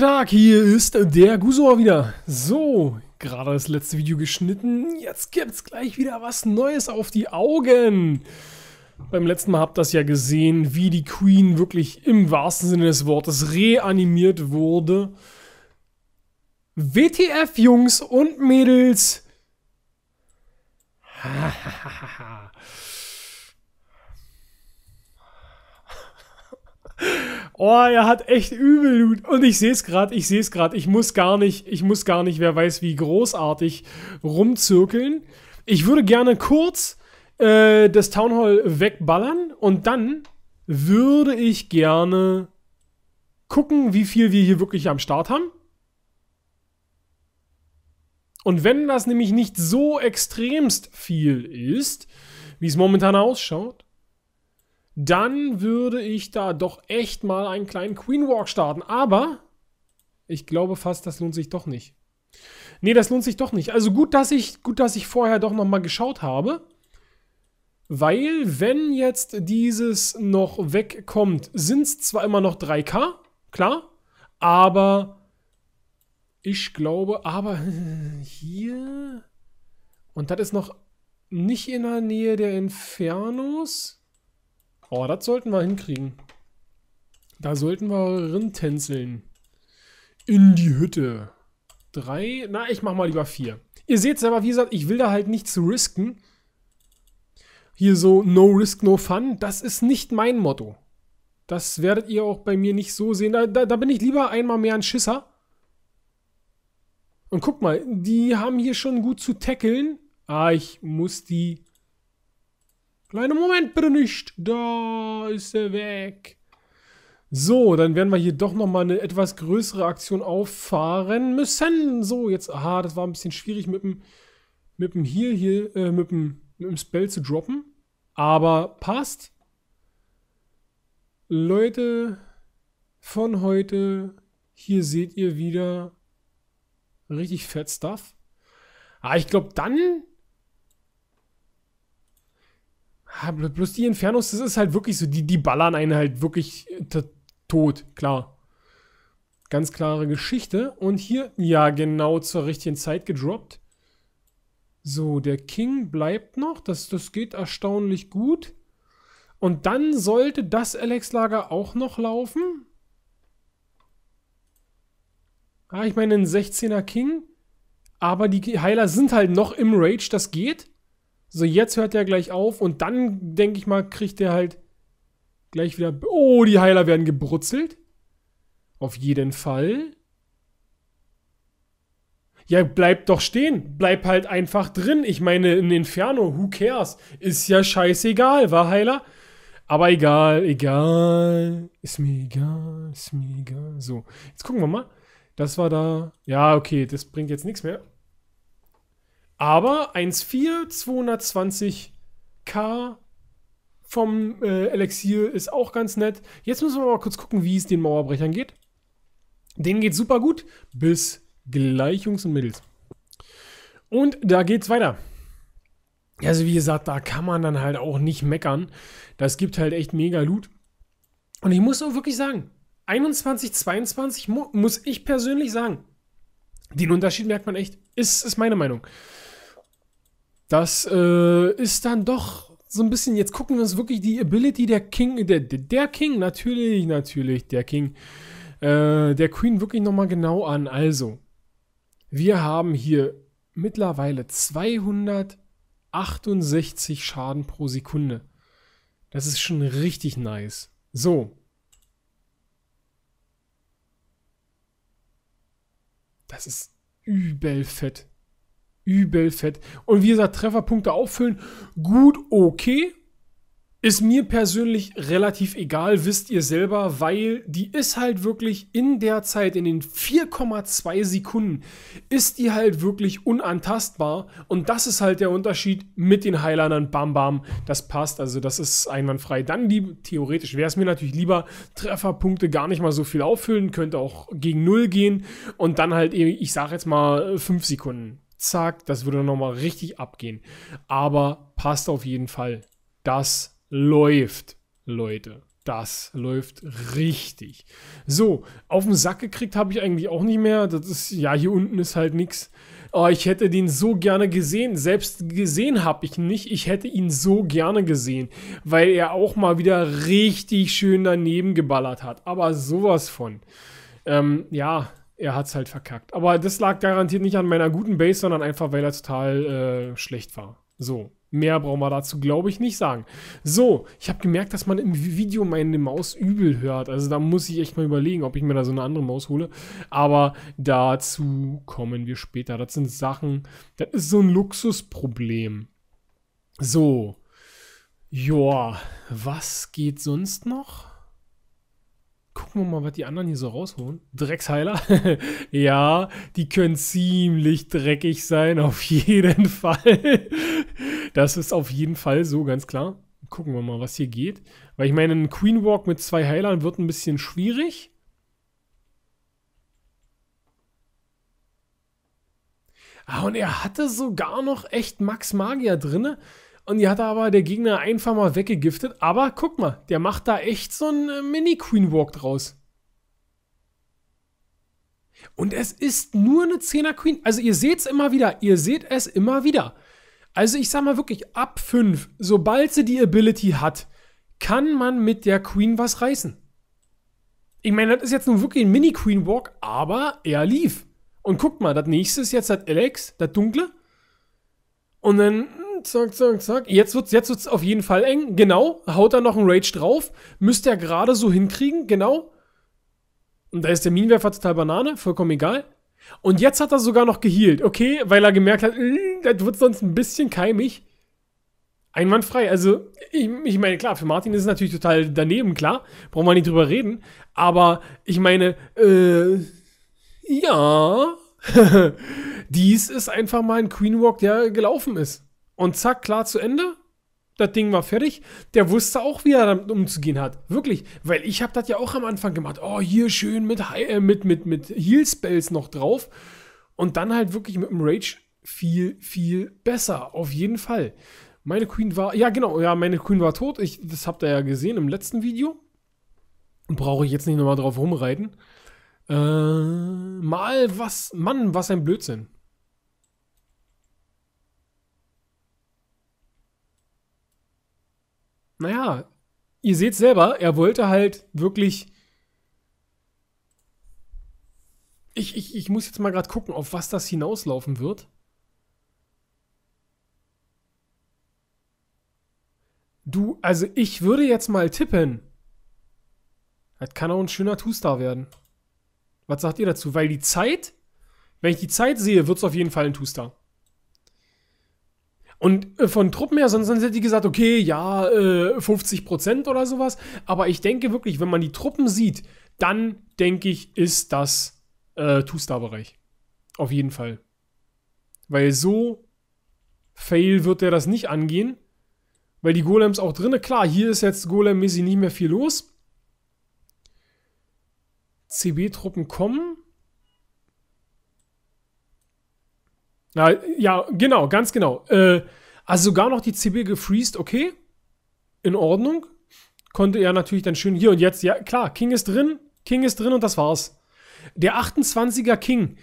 Tag, hier ist der Gusor wieder. So, gerade das letzte Video geschnitten. Jetzt gibt's gleich wieder was Neues auf die Augen. Beim letzten Mal habt ihr ja gesehen, wie die Queen wirklich im wahrsten Sinne des Wortes reanimiert wurde. WTF, Jungs und Mädels. Hahaha. oh, er hat echt übel Blut. Und ich sehe es gerade, ich sehe es gerade. Ich muss gar nicht, ich muss gar nicht, wer weiß wie großartig rumzirkeln. Ich würde gerne kurz äh, das Town Hall wegballern und dann würde ich gerne gucken, wie viel wir hier wirklich am Start haben. Und wenn das nämlich nicht so extremst viel ist, wie es momentan ausschaut, dann würde ich da doch echt mal einen kleinen Queen Walk starten. Aber ich glaube fast, das lohnt sich doch nicht. Nee, das lohnt sich doch nicht. Also gut, dass ich, gut, dass ich vorher doch nochmal geschaut habe. Weil, wenn jetzt dieses noch wegkommt, sind es zwar immer noch 3K, klar, aber ich glaube, aber hier. Und das ist noch nicht in der Nähe der Infernos. Oh, das sollten wir hinkriegen. Da sollten wir rintänzeln. In die Hütte. Drei. Na, ich mach mal lieber vier. Ihr seht es selber, wie gesagt, ich will da halt nichts risken. Hier so No Risk, No Fun. Das ist nicht mein Motto. Das werdet ihr auch bei mir nicht so sehen. Da, da, da bin ich lieber einmal mehr ein Schisser. Und guck mal, die haben hier schon gut zu tackeln. Ah, ich muss die Kleinen Moment bitte nicht. Da ist er weg. So, dann werden wir hier doch nochmal eine etwas größere Aktion auffahren müssen. So, jetzt, aha, das war ein bisschen schwierig mit dem, mit dem hier, hier, äh, mit dem, mit dem Spell zu droppen. Aber passt. Leute von heute, hier seht ihr wieder richtig fett Stuff. Ah, ich glaube, dann Ah, bloß die Infernos, das ist halt wirklich so, die, die ballern einen halt wirklich äh, tot, klar. Ganz klare Geschichte. Und hier, ja, genau zur richtigen Zeit gedroppt. So, der King bleibt noch. Das, das geht erstaunlich gut. Und dann sollte das Alex-Lager auch noch laufen. Ah, ich meine, ein 16er King. Aber die Heiler sind halt noch im Rage, das geht. So, jetzt hört er gleich auf und dann, denke ich mal, kriegt er halt gleich wieder. Oh, die Heiler werden gebrutzelt. Auf jeden Fall. Ja, bleib doch stehen. Bleib halt einfach drin. Ich meine, in Inferno, who cares? Ist ja scheißegal, war Heiler? Aber egal, egal. Ist mir egal, ist mir egal. So, jetzt gucken wir mal. Das war da. Ja, okay, das bringt jetzt nichts mehr. Aber 1,4, 220k vom äh, Elixier ist auch ganz nett. Jetzt müssen wir mal kurz gucken, wie es den Mauerbrechern geht. Den geht super gut. Bis gleich, Jungs und Mädels. Und da geht's weiter. Also wie gesagt, da kann man dann halt auch nicht meckern. Das gibt halt echt mega Loot. Und ich muss auch wirklich sagen, 21, 22 mu muss ich persönlich sagen, den Unterschied merkt man echt. Ist, ist meine Meinung. Das äh, ist dann doch so ein bisschen, jetzt gucken wir uns wirklich die Ability der King, der, der King, natürlich, natürlich, der King, äh, der Queen wirklich nochmal genau an. Also, wir haben hier mittlerweile 268 Schaden pro Sekunde. Das ist schon richtig nice. So. Das ist übel fett übel fett. Und wie gesagt, Trefferpunkte auffüllen, gut, okay. Ist mir persönlich relativ egal, wisst ihr selber, weil die ist halt wirklich in der Zeit, in den 4,2 Sekunden, ist die halt wirklich unantastbar. Und das ist halt der Unterschied mit den Highlandern. Bam, bam, das passt. Also das ist einwandfrei. Dann die, theoretisch wäre es mir natürlich lieber, Trefferpunkte gar nicht mal so viel auffüllen, könnte auch gegen Null gehen und dann halt, ich sage jetzt mal, 5 Sekunden zack, das würde nochmal richtig abgehen. Aber passt auf jeden Fall. Das läuft, Leute. Das läuft richtig. So, auf den Sack gekriegt habe ich eigentlich auch nicht mehr. Das ist, ja, hier unten ist halt nichts. Oh, ich hätte den so gerne gesehen. Selbst gesehen habe ich nicht. Ich hätte ihn so gerne gesehen, weil er auch mal wieder richtig schön daneben geballert hat. Aber sowas von. Ähm, ja, er hat es halt verkackt. Aber das lag garantiert nicht an meiner guten Base, sondern einfach, weil er total äh, schlecht war. So, mehr brauchen wir dazu, glaube ich, nicht sagen. So, ich habe gemerkt, dass man im Video meine Maus übel hört. Also da muss ich echt mal überlegen, ob ich mir da so eine andere Maus hole. Aber dazu kommen wir später. Das sind Sachen, das ist so ein Luxusproblem. So, joa, was geht sonst noch? Gucken wir mal, was die anderen hier so rausholen. Drecksheiler. ja, die können ziemlich dreckig sein, auf jeden Fall. das ist auf jeden Fall so, ganz klar. Gucken wir mal, was hier geht. Weil ich meine, ein Queen Walk mit zwei Heilern wird ein bisschen schwierig. Ah, und er hatte sogar noch echt Max Magier drinne. Und die hat aber der Gegner einfach mal weggegiftet. Aber guck mal, der macht da echt so einen äh, Mini-Queen-Walk draus. Und es ist nur eine 10er Queen. Also ihr seht es immer wieder. Ihr seht es immer wieder. Also ich sag mal wirklich, ab 5, sobald sie die Ability hat, kann man mit der Queen was reißen. Ich meine, das ist jetzt nun wirklich ein Mini-Queen-Walk, aber er lief. Und guck mal, das nächste ist jetzt das Alex, das Dunkle. Und dann zack, zack, zack. Jetzt wird's, jetzt wird's auf jeden Fall eng. Genau. Haut er noch einen Rage drauf. Müsste er gerade so hinkriegen. Genau. Und da ist der Minenwerfer total Banane. Vollkommen egal. Und jetzt hat er sogar noch gehealt. Okay, weil er gemerkt hat, äh, das wird sonst ein bisschen keimig. Einwandfrei. Also, ich, ich, meine, klar, für Martin ist es natürlich total daneben, klar. Brauchen wir nicht drüber reden. Aber ich meine, äh, ja. Dies ist einfach mal ein Queenwalk, der gelaufen ist. Und zack, klar zu Ende. Das Ding war fertig. Der wusste auch, wie er damit umzugehen hat. Wirklich. Weil ich habe das ja auch am Anfang gemacht. Oh, hier schön mit, äh, mit, mit, mit Heal Spells noch drauf. Und dann halt wirklich mit dem Rage viel, viel besser. Auf jeden Fall. Meine Queen war, ja genau, ja, meine Queen war tot. Ich, das habt ihr ja gesehen im letzten Video. Brauche ich jetzt nicht nochmal drauf rumreiten. Äh, mal was, Mann, was ein Blödsinn. naja, ihr seht selber, er wollte halt wirklich. Ich, ich, ich muss jetzt mal gerade gucken, auf was das hinauslaufen wird. Du, also ich würde jetzt mal tippen. Das kann auch ein schöner Two-Star werden. Was sagt ihr dazu? Weil die Zeit, wenn ich die Zeit sehe, wird es auf jeden Fall ein Two-Star. Und äh, von Truppen her, sonst, hätte ich gesagt, okay, ja, äh, 50 Prozent oder sowas. Aber ich denke wirklich, wenn man die Truppen sieht, dann denke ich, ist das äh, Two-Star-Bereich. Auf jeden Fall. Weil so fail wird er das nicht angehen. Weil die Golems auch drin. Klar, hier ist jetzt Golem-mäßig nicht mehr viel los. CB-Truppen kommen. Na, ja, genau, ganz genau. Äh, also sogar noch die CB gefreezed, okay, in Ordnung. Konnte er natürlich dann schön hier und jetzt, ja klar, King ist drin, King ist drin und das war's. Der 28er King,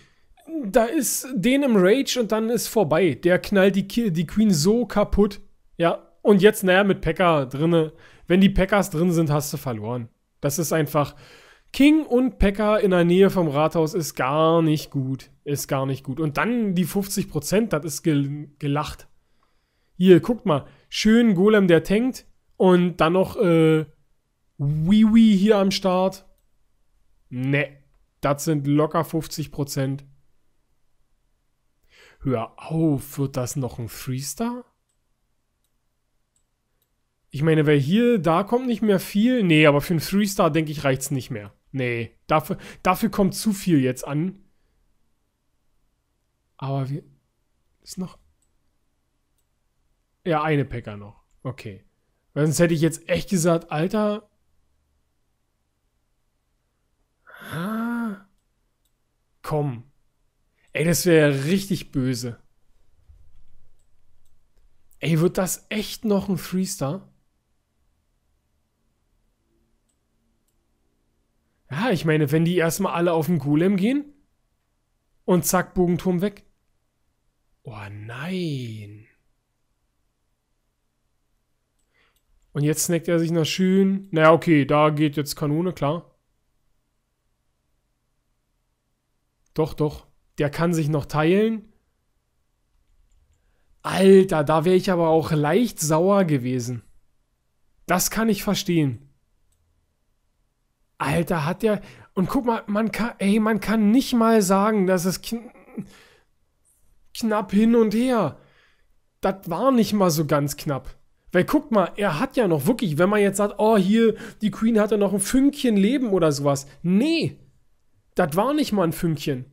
da ist den im Rage und dann ist vorbei. Der knallt die, die Queen so kaputt. Ja, und jetzt, naja, mit Pekka drinne. Wenn die Packers drin sind, hast du verloren. Das ist einfach. King und Pekka in der Nähe vom Rathaus ist gar nicht gut. Ist gar nicht gut. Und dann die 50%, das ist gel gelacht. Hier, guckt mal. Schön Golem, der tankt. Und dann noch äh, Wee Wee hier am Start. Ne, das sind locker 50%. Hör auf, wird das noch ein Freestar? Ich meine, weil hier, da kommt nicht mehr viel. Nee, aber für einen Freestar, denke ich, reicht es nicht mehr. Nee, dafür, dafür kommt zu viel jetzt an. Aber wir... Ist noch ja, eine Packer noch. Okay. Weil sonst hätte ich jetzt echt gesagt, Alter. Ha? komm. Ey, das wäre ja richtig böse. Ey, wird das echt noch ein Freestar? Ja, ich meine, wenn die erstmal alle auf den Golem gehen und zack, Bogenturm weg. Oh nein. Und jetzt snackt er sich noch schön. Naja, okay, da geht jetzt Kanone, klar. Doch, doch. Der kann sich noch teilen. Alter, da wäre ich aber auch leicht sauer gewesen. Das kann ich verstehen. Alter, hat der. Und guck mal, man kann. Ey, man kann nicht mal sagen, dass es kn knapp hin und her. Das war nicht mal so ganz knapp. Weil guck mal, er hat ja noch wirklich, wenn man jetzt sagt, oh hier, die Queen hatte noch ein Fünkchen Leben oder sowas. Nee, das war nicht mal ein Fünkchen.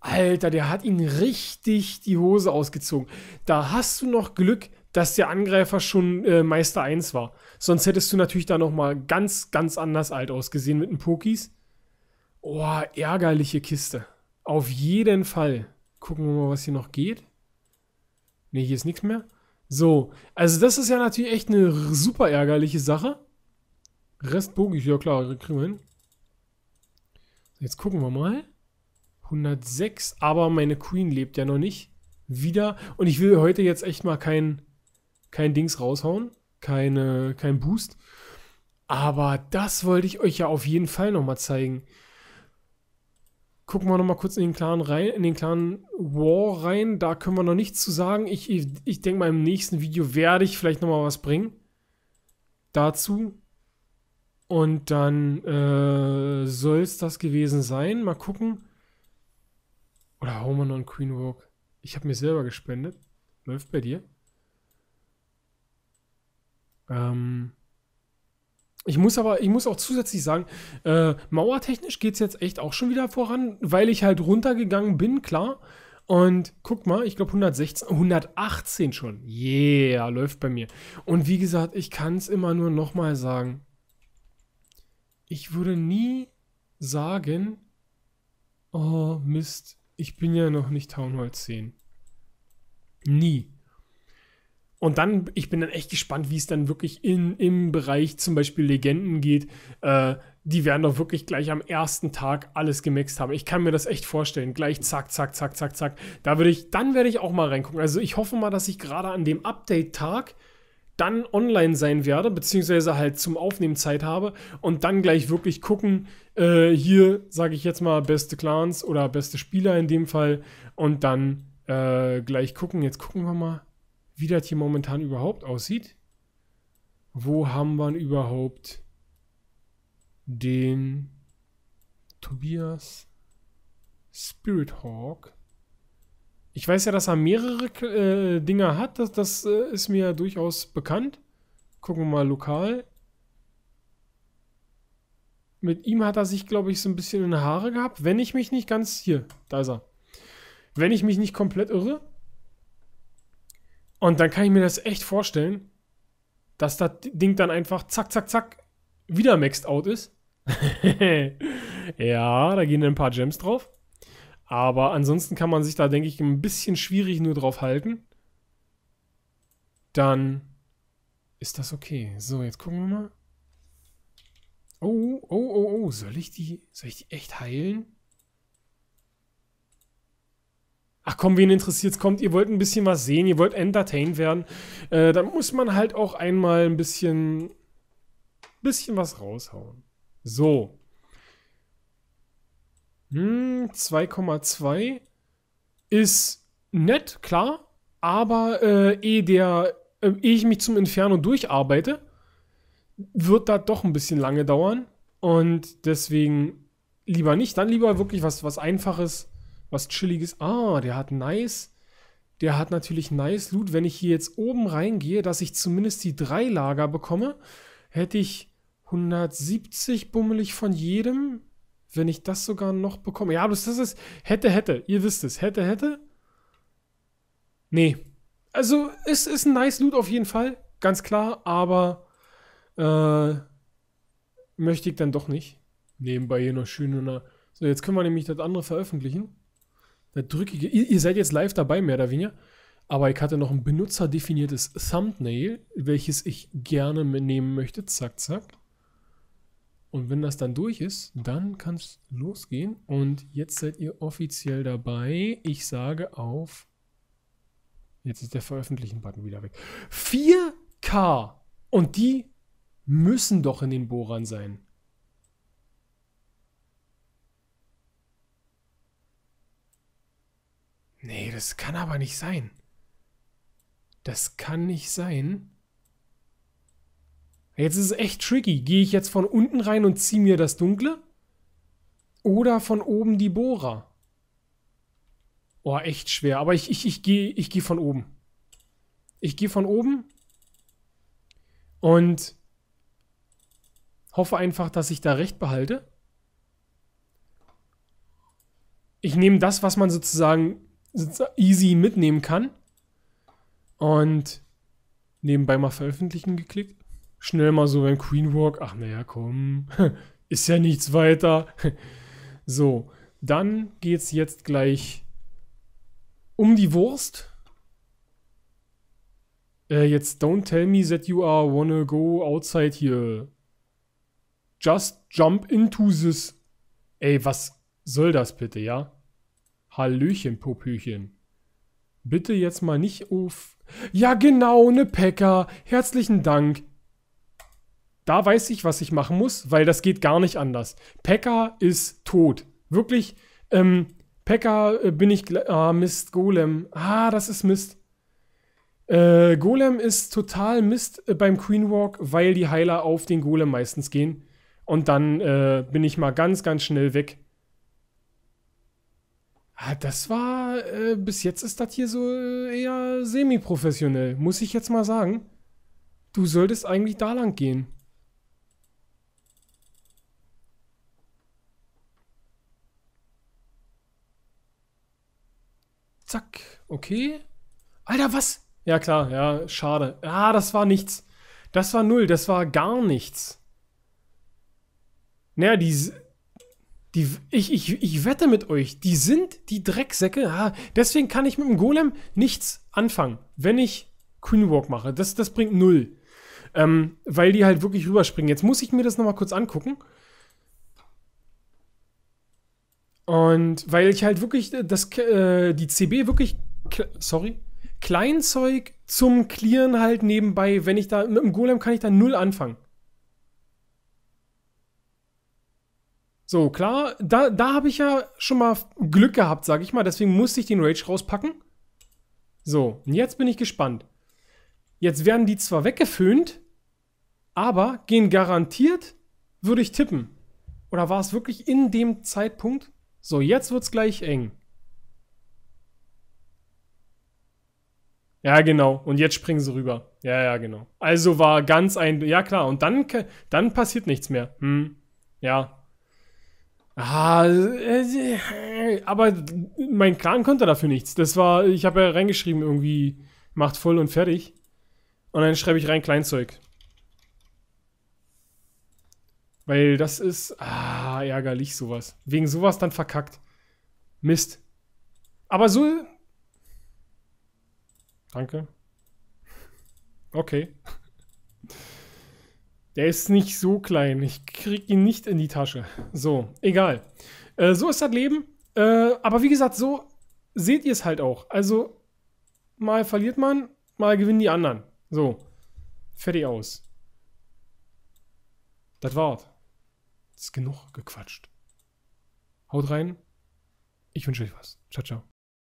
Alter, der hat ihn richtig die Hose ausgezogen. Da hast du noch Glück, dass der Angreifer schon äh, Meister 1 war. Sonst hättest du natürlich da noch mal ganz, ganz anders alt ausgesehen mit den Pokis. Oh, ärgerliche Kiste. Auf jeden Fall. Gucken wir mal, was hier noch geht. Nee, hier ist nichts mehr. So, also das ist ja natürlich echt eine super ärgerliche Sache. Restbogen, ja klar, kriegen wir hin. Jetzt gucken wir mal. 106, aber meine Queen lebt ja noch nicht. Wieder. Und ich will heute jetzt echt mal kein, kein Dings raushauen. Keine, kein Boost. Aber das wollte ich euch ja auf jeden Fall nochmal zeigen gucken wir nochmal kurz in den klaren rein, in den Clan War rein. Da können wir noch nichts zu sagen. Ich, ich, ich denke mal, im nächsten Video werde ich vielleicht nochmal was bringen. Dazu. Und dann äh, soll es das gewesen sein. Mal gucken. Oder Homer und Queen Walk? Ich habe mir selber gespendet. Läuft bei dir? Ähm. Ich muss aber, ich muss auch zusätzlich sagen, äh, mauertechnisch geht es jetzt echt auch schon wieder voran, weil ich halt runtergegangen bin, klar. Und guck mal, ich glaube 116, 118 schon. Yeah, läuft bei mir. Und wie gesagt, ich kann es immer nur nochmal sagen. Ich würde nie sagen, oh Mist, ich bin ja noch nicht Town Hall 10. Nie. Und dann, ich bin dann echt gespannt, wie es dann wirklich in, im Bereich zum Beispiel Legenden geht. Äh, die werden doch wirklich gleich am ersten Tag alles gemixt haben. Ich kann mir das echt vorstellen. Gleich zack, zack, zack, zack, zack. Da würde ich, dann werde ich auch mal reingucken. Also ich hoffe mal, dass ich gerade an dem Update-Tag dann online sein werde, beziehungsweise halt zum Aufnehmen Zeit habe und dann gleich wirklich gucken, äh, hier sage ich jetzt mal beste Clans oder beste Spieler in dem Fall und dann äh, gleich gucken. Jetzt gucken wir mal wie das hier momentan überhaupt aussieht. Wo haben wir überhaupt den Tobias Spirit Hawk? Ich weiß ja, dass er mehrere äh, Dinger hat. Das, das äh, ist mir durchaus bekannt. Gucken wir mal lokal. Mit ihm hat er sich, glaube ich, so ein bisschen in Haare gehabt. Wenn ich mich nicht ganz... Hier, da ist er. Wenn ich mich nicht komplett irre, und dann kann ich mir das echt vorstellen, dass das Ding dann einfach zack, zack, zack wieder maxed out ist. ja, da gehen ein paar Gems drauf. Aber ansonsten kann man sich da, denke ich, ein bisschen schwierig nur drauf halten. Dann ist das okay. So, jetzt gucken wir mal. Oh, oh, oh, oh. Soll ich die, soll ich die echt heilen? ach komm, wen interessiert es? kommt, ihr wollt ein bisschen was sehen, ihr wollt entertained werden, äh, dann muss man halt auch einmal ein bisschen, bisschen was raushauen. So. Hm, 2,2 ist nett, klar, aber äh, eh der, äh, ehe ich mich zum Inferno durcharbeite, wird das doch ein bisschen lange dauern und deswegen lieber nicht, dann lieber wirklich was, was Einfaches, was Chilliges. Ah, der hat nice. Der hat natürlich nice Loot. Wenn ich hier jetzt oben reingehe, dass ich zumindest die drei Lager bekomme, hätte ich 170 bummelig von jedem. Wenn ich das sogar noch bekomme. Ja, bloß das ist hätte, hätte. Ihr wisst es. Hätte, hätte. Nee. Also, es ist ein nice Loot auf jeden Fall. Ganz klar. Aber äh, möchte ich dann doch nicht. Nebenbei hier noch schön. So, jetzt können wir nämlich das andere veröffentlichen eine drückige. Ihr, ihr seid jetzt live dabei, mehr oder weniger. Aber ich hatte noch ein benutzerdefiniertes Thumbnail, welches ich gerne mitnehmen möchte. Zack, zack. Und wenn das dann durch ist, dann kann es losgehen. Und jetzt seid ihr offiziell dabei. Ich sage auf. Jetzt ist der Veröffentlichen-Button wieder weg. 4K! Und die müssen doch in den Bohrern sein. Nee, das kann aber nicht sein. Das kann nicht sein. Jetzt ist es echt tricky. Gehe ich jetzt von unten rein und ziehe mir das Dunkle? Oder von oben die Bohrer? Oh, echt schwer. Aber ich, ich, ich gehe ich geh von oben. Ich gehe von oben und hoffe einfach, dass ich da recht behalte. Ich nehme das, was man sozusagen easy mitnehmen kann. Und nebenbei mal veröffentlichen geklickt. Schnell mal so beim Queen Walk. Ach naja, komm. Ist ja nichts weiter. So, dann geht's jetzt gleich um die Wurst. Äh, jetzt don't tell me that you are wanna go outside here. Just jump into this. Ey, was soll das bitte, ja? Hallöchen, Popüchen. Bitte jetzt mal nicht auf... Ja genau, ne Päcker. Herzlichen Dank. Da weiß ich, was ich machen muss, weil das geht gar nicht anders. Pekka ist tot. Wirklich, ähm, Pekka äh, bin ich... Ah, Mist, Golem. Ah, das ist Mist. Äh, Golem ist total Mist äh, beim Queen Walk, weil die Heiler auf den Golem meistens gehen. Und dann äh, bin ich mal ganz, ganz schnell weg. Ah, das war, äh, bis jetzt ist das hier so äh, eher semi-professionell, muss ich jetzt mal sagen. Du solltest eigentlich da lang gehen. Zack, okay. Alter, was? Ja klar, ja, schade. Ah, das war nichts. Das war null, das war gar nichts. Naja, die die, ich, ich, ich wette mit euch, die sind die Drecksäcke. Ah, deswegen kann ich mit dem Golem nichts anfangen, wenn ich Queen Walk mache. Das, das bringt null. Ähm, weil die halt wirklich rüberspringen. Jetzt muss ich mir das nochmal kurz angucken. Und weil ich halt wirklich äh, das, äh, die CB wirklich, sorry, Kleinzeug zum Clearen halt nebenbei, wenn ich da, mit dem Golem kann ich da null anfangen. So, klar, da, da habe ich ja schon mal Glück gehabt, sage ich mal. Deswegen musste ich den Rage rauspacken. So, und jetzt bin ich gespannt. Jetzt werden die zwar weggeföhnt, aber gehen garantiert, würde ich tippen. Oder war es wirklich in dem Zeitpunkt? So, jetzt wird es gleich eng. Ja, genau. Und jetzt springen sie rüber. Ja, ja, genau. Also war ganz ein. Ja, klar. Und dann, dann passiert nichts mehr. Hm. Ja. Ah, äh, aber mein Clan konnte dafür nichts. Das war, ich habe ja reingeschrieben, irgendwie macht voll und fertig. Und dann schreibe ich rein Kleinzeug. Weil das ist, ah, ärgerlich sowas. Wegen sowas dann verkackt. Mist. Aber so, Danke. Okay. Der ist nicht so klein. Ich krieg ihn nicht in die Tasche. So, egal. Äh, so ist das Leben. Äh, aber wie gesagt, so seht ihr es halt auch. Also, mal verliert man, mal gewinnen die anderen. So. Fertig aus. Das war's. Das ist genug gequatscht. Haut rein. Ich wünsche euch was. Ciao, ciao.